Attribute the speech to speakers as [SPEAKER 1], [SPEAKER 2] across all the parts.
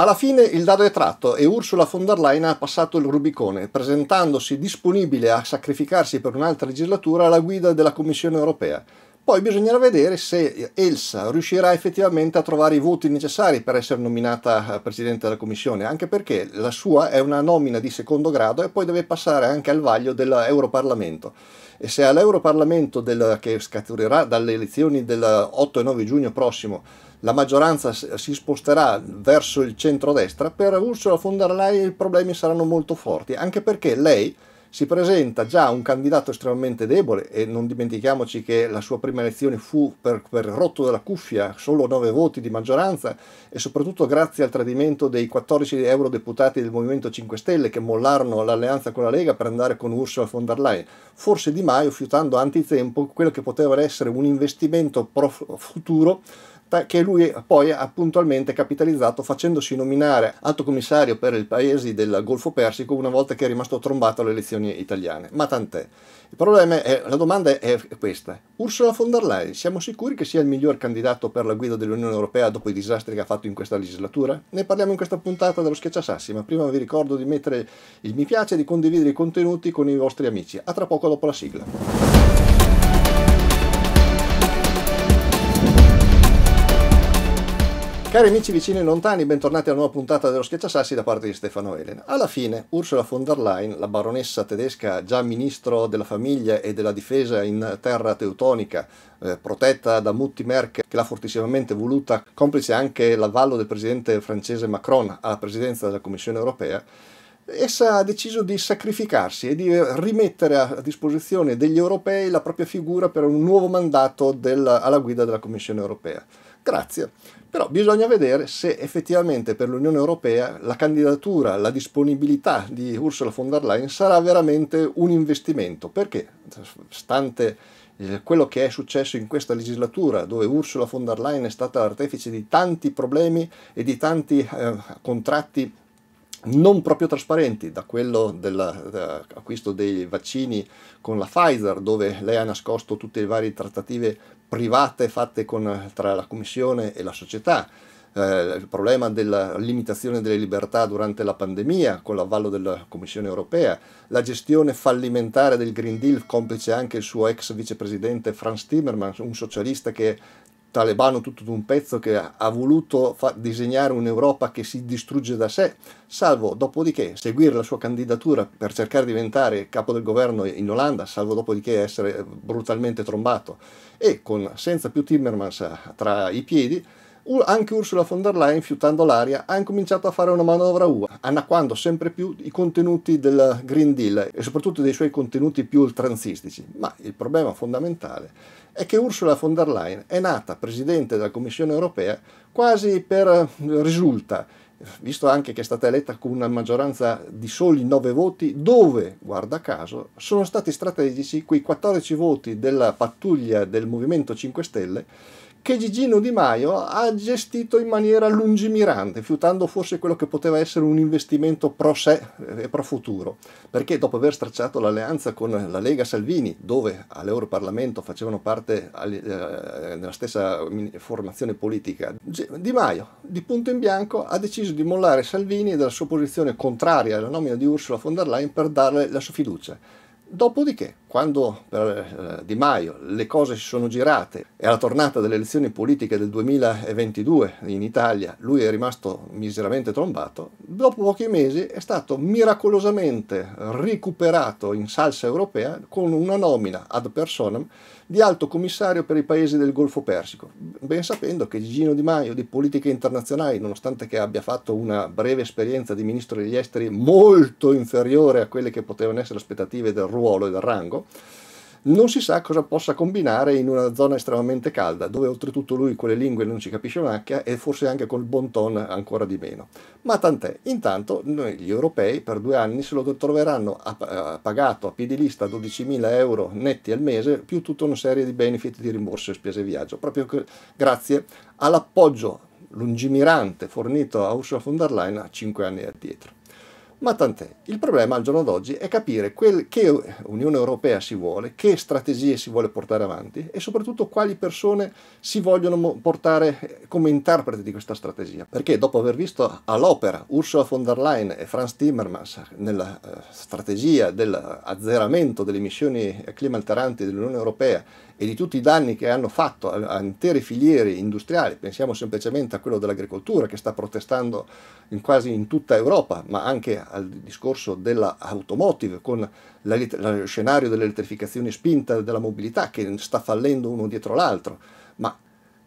[SPEAKER 1] Alla fine il dado è tratto e Ursula von der Leyen ha passato il Rubicone, presentandosi disponibile a sacrificarsi per un'altra legislatura alla guida della Commissione europea. Poi bisognerà vedere se Elsa riuscirà effettivamente a trovare i voti necessari per essere nominata eh, Presidente della Commissione, anche perché la sua è una nomina di secondo grado e poi deve passare anche al vaglio dell'Europarlamento. E se all'Europarlamento del, che scaturirà dalle elezioni del 8 e 9 giugno prossimo la maggioranza si sposterà verso il centrodestra, per Ursula von der Leyen i problemi saranno molto forti, anche perché lei si presenta già un candidato estremamente debole e non dimentichiamoci che la sua prima elezione fu per, per rotto della cuffia, solo 9 voti di maggioranza e soprattutto grazie al tradimento dei 14 eurodeputati del Movimento 5 Stelle che mollarono l'alleanza con la Lega per andare con Ursula von der Leyen. Forse Di Maio, fiutando antitempo, quello che poteva essere un investimento pro futuro che lui poi ha puntualmente capitalizzato facendosi nominare alto commissario per i paesi del Golfo Persico una volta che è rimasto trombato alle elezioni italiane. Ma tant'è. Il problema è, la domanda è questa. Ursula von der Leyen, siamo sicuri che sia il miglior candidato per la guida dell'Unione Europea dopo i disastri che ha fatto in questa legislatura? Ne parliamo in questa puntata dello Schiacciassassi, ma prima vi ricordo di mettere il mi piace e di condividere i contenuti con i vostri amici. A tra poco dopo la sigla. Cari amici vicini e lontani, bentornati alla nuova puntata dello Schiacciassassi da parte di Stefano Elena. Alla fine, Ursula von der Leyen, la baronessa tedesca, già ministro della famiglia e della difesa in terra teutonica, eh, protetta da Mutti Merkel, che l'ha fortissimamente voluta, complice anche l'avallo del presidente francese Macron alla presidenza della Commissione europea, essa ha deciso di sacrificarsi e di rimettere a disposizione degli europei la propria figura per un nuovo mandato del, alla guida della Commissione europea grazie. Però bisogna vedere se effettivamente per l'Unione Europea la candidatura, la disponibilità di Ursula von der Leyen sarà veramente un investimento, perché stante eh, quello che è successo in questa legislatura, dove Ursula von der Leyen è stata l'artefice di tanti problemi e di tanti eh, contratti non proprio trasparenti, da quello dell'acquisto dei vaccini con la Pfizer, dove lei ha nascosto tutte le varie trattative private fatte con, tra la Commissione e la società, eh, il problema della limitazione delle libertà durante la pandemia con l'avvallo della Commissione europea, la gestione fallimentare del Green Deal complice anche il suo ex vicepresidente Franz Timmermans, un socialista che talebano tutto d'un pezzo che ha voluto disegnare un'Europa che si distrugge da sé, salvo dopodiché seguire la sua candidatura per cercare di diventare capo del governo in Olanda, salvo dopodiché essere eh, brutalmente trombato e con senza più Timmermans eh, tra i piedi anche Ursula von der Leyen, fiutando l'aria, ha incominciato a fare una manovra U, annacquando sempre più i contenuti del Green Deal e soprattutto dei suoi contenuti più oltranzistici. Ma il problema fondamentale è è che Ursula von der Leyen è nata presidente della Commissione europea quasi per eh, risulta, visto anche che è stata eletta con una maggioranza di soli 9 voti, dove, guarda caso, sono stati strategici quei 14 voti della pattuglia del Movimento 5 Stelle che Gigino Di Maio ha gestito in maniera lungimirante, fiutando forse quello che poteva essere un investimento pro sé eh, e pro futuro, perché dopo aver stracciato l'alleanza con la Lega Salvini, dove all'Europarlamento facevano parte della eh, stessa formazione politica, Di Maio di punto in bianco ha deciso di mollare Salvini dalla sua posizione contraria alla nomina di Ursula von der Leyen per darle la sua fiducia. Dopodiché quando per eh, Di Maio le cose si sono girate e alla tornata delle elezioni politiche del 2022 in Italia lui è rimasto miseramente trombato, dopo pochi mesi è stato miracolosamente recuperato in salsa europea con una nomina ad personam di alto commissario per i paesi del Golfo Persico, ben sapendo che Gino Di Maio di politiche internazionali, nonostante che abbia fatto una breve esperienza di ministro degli esteri molto inferiore a quelle che potevano essere le aspettative del ruolo e del rango, non si sa cosa possa combinare in una zona estremamente calda, dove oltretutto lui con le lingue non ci capisce macchia e forse anche col bon ton ancora di meno. Ma tant'è, intanto noi, gli europei per due anni se lo troveranno a, a, pagato a piedi lista 12.000 euro netti al mese, più tutta una serie di benefit di rimborso e spese viaggio, proprio che, grazie all'appoggio lungimirante fornito a Ursula von der Leyen a 5 anni addietro. Ma tant'è, il problema al giorno d'oggi è capire quel, che Unione Europea si vuole, che strategie si vuole portare avanti e soprattutto quali persone si vogliono portare come interprete di questa strategia. Perché dopo aver visto all'opera Ursula von der Leyen e Franz Timmermans nella eh, strategia dell'azzeramento delle emissioni climalteranti dell'Unione Europea e di tutti i danni che hanno fatto a, a intere filiere industriali, pensiamo semplicemente a quello dell'agricoltura che sta protestando in quasi in tutta Europa, ma anche al discorso dell'automotive con lo scenario dell'elettrificazione spinta della mobilità che sta fallendo uno dietro l'altro, ma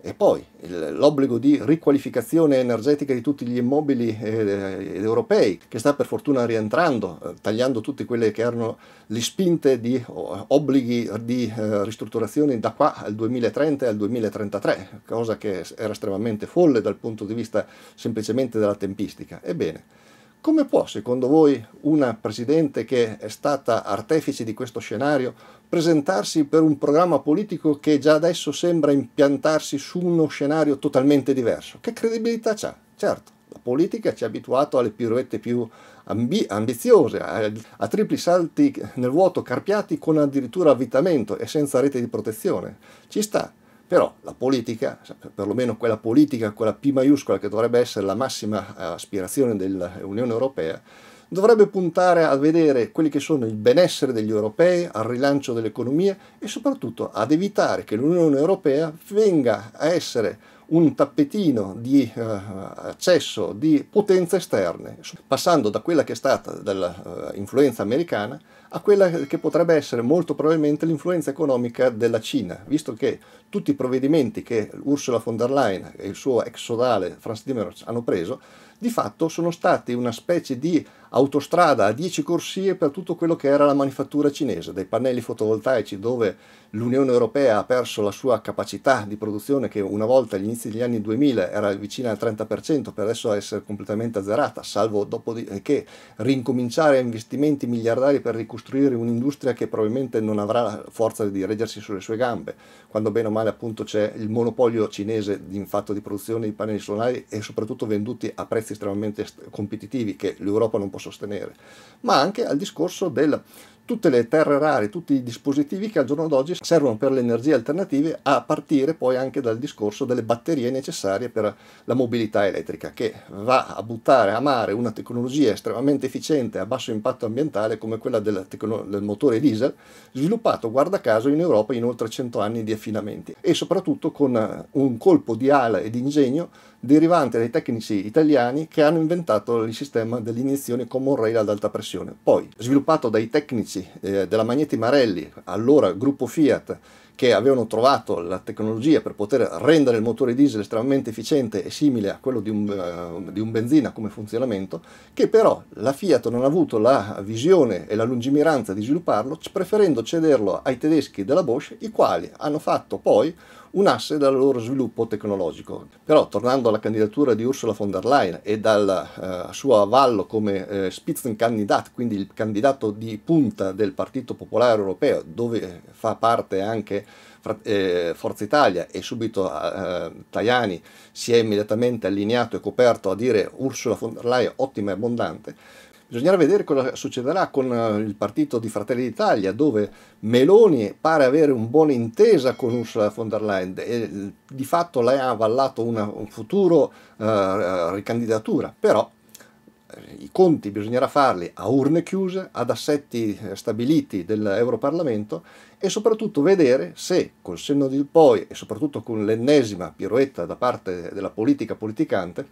[SPEAKER 1] e poi l'obbligo di riqualificazione energetica di tutti gli immobili eh, europei, che sta per fortuna rientrando, eh, tagliando tutte quelle che erano le spinte di oh, obblighi di eh, ristrutturazione da qua al 2030 e al 2033, cosa che era estremamente folle dal punto di vista semplicemente della tempistica. Ebbene, come può, secondo voi, una presidente che è stata artefice di questo scenario presentarsi per un programma politico che già adesso sembra impiantarsi su uno scenario totalmente diverso? Che credibilità c'ha? Certo, la politica ci ha abituato alle pirouette più ambi ambiziose, a, a, tripli salti nel vuoto carpiati con addirittura avvitamento e senza rete di protezione. Ci sta, però la politica, perlomeno quella politica, quella P maiuscola che dovrebbe essere la massima eh, aspirazione dell'Unione Europea, dovrebbe puntare a vedere quelli che sono il benessere degli europei, al rilancio dell'economia e soprattutto ad evitare che l'Unione Europea venga a essere un tappetino di uh, accesso di potenze esterne, passando da quella che è stata dell'influenza eh, uh, americana a quella che potrebbe essere molto probabilmente l'influenza economica della Cina, visto che tutti i provvedimenti che Ursula von der Leyen e il suo ex sodale Franz Timmermans hanno preso, di fatto sono stati una specie di autostrada a 10 corsie per tutto quello che era la manifattura cinese, dai pannelli fotovoltaici dove l'Unione Europea ha perso la sua capacità di produzione che una volta agli inizi degli anni 2000 era vicina al 30%, per adesso essere completamente azzerata, salvo dopo eh, che rincominciare investimenti miliardari per ricostruire costruire un'industria che probabilmente non avrà la forza di reggersi sulle sue gambe, quando bene o male appunto c'è il monopolio cinese in fatto di produzione di pannelli solari e soprattutto venduti a prezzi estremamente competitivi che l'Europa non può sostenere, ma anche al discorso del tutte le terre rare, tutti i dispositivi che al giorno d'oggi servono per le energie alternative, a partire poi anche dal discorso delle batterie necessarie per la mobilità elettrica, che va a buttare a mare una tecnologia estremamente efficiente a basso impatto ambientale come quella del, del motore diesel, sviluppato guarda caso in Europa in oltre 100 anni di affinamenti e soprattutto con un colpo di ala e di ingegno derivante dai tecnici italiani che hanno inventato il sistema dell'iniezione con monorail ad alta pressione. Poi, sviluppato dai tecnici eh, della Magneti Marelli, allora gruppo Fiat, che avevano trovato la tecnologia per poter rendere il motore diesel estremamente efficiente e simile a quello di un, uh, di un, benzina come funzionamento, che però la Fiat non ha avuto la visione e la lungimiranza di svilupparlo, preferendo cederlo ai tedeschi della Bosch, i quali hanno fatto poi un asse dal loro sviluppo tecnologico. Però tornando alla candidatura di Ursula von der Leyen e dal eh, suo avallo come eh, Spitzenkandidat, quindi il candidato di punta del Partito Popolare Europeo, dove eh, fa parte anche eh, Forza Italia e subito eh, Tajani si è immediatamente allineato e coperto a dire Ursula von der Leyen ottima e abbondante, Bisognerà vedere cosa succederà con eh, il partito di Fratelli d'Italia, dove Meloni pare avere un buon intesa con Ursula von der Leyen e eh, di fatto lei ha avallato una un futuro uh, ricandidatura, però i conti bisognerà farli a urne chiuse, ad assetti stabiliti dell'Europarlamento e soprattutto vedere se col senno di poi e soprattutto con l'ennesima piroetta da parte della politica politicante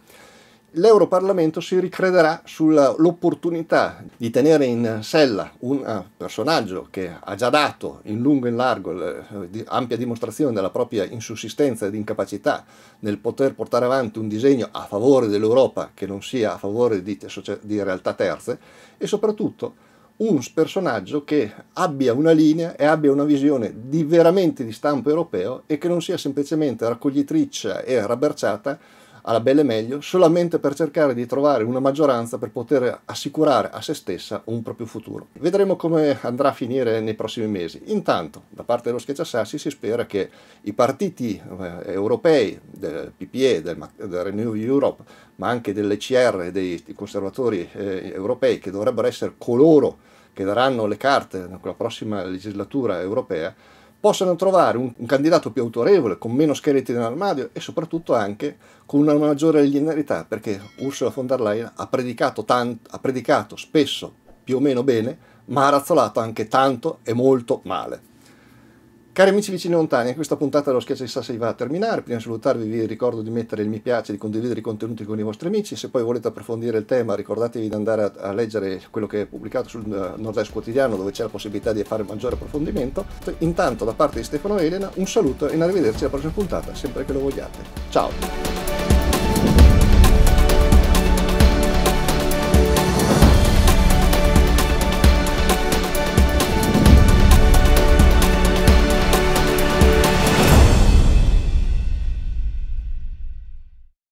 [SPEAKER 1] l'Europarlamento si ricrederà sull'opportunità di tenere in sella un eh, personaggio che ha già dato in lungo e in largo eh, ampia dimostrazione della propria insussistenza ed incapacità nel poter portare avanti un disegno a favore dell'Europa che non sia a favore di, di realtà terze e soprattutto un personaggio che abbia una linea e abbia una visione di veramente di stampo europeo e che non sia semplicemente raccoglitrice e rabberciata alla belle meglio solamente per cercare di trovare una maggioranza per poter assicurare a se stessa un proprio futuro. Vedremo come andrà a finire nei prossimi mesi. Intanto, da parte dello Schiacciasassi si spera che i partiti eh, europei del PPE, del, del, Renew Europe, ma anche dell'ECR, dei, dei conservatori eh, europei, che dovrebbero essere coloro che daranno le carte nella prossima legislatura europea, possano trovare un, un candidato più autorevole, con meno scheletri nell'armadio e soprattutto anche con una maggiore linearità, perché Ursula von der Leyen ha predicato, tanto, ha predicato spesso più o meno bene, ma ha razzolato anche tanto e molto male. Cari amici vicini e lontani, questa puntata dello Schiaccia di Sassi va a terminare. Prima di salutarvi vi ricordo di mettere il mi piace, di condividere i contenuti con i vostri amici. Se poi volete approfondire il tema ricordatevi di andare a, a leggere quello che è pubblicato sul eh, Nord-Est Quotidiano dove c'è la possibilità di fare maggiore approfondimento. Intanto da parte di Stefano e Elena un saluto e arrivederci alla prossima puntata, sempre che lo vogliate. Ciao!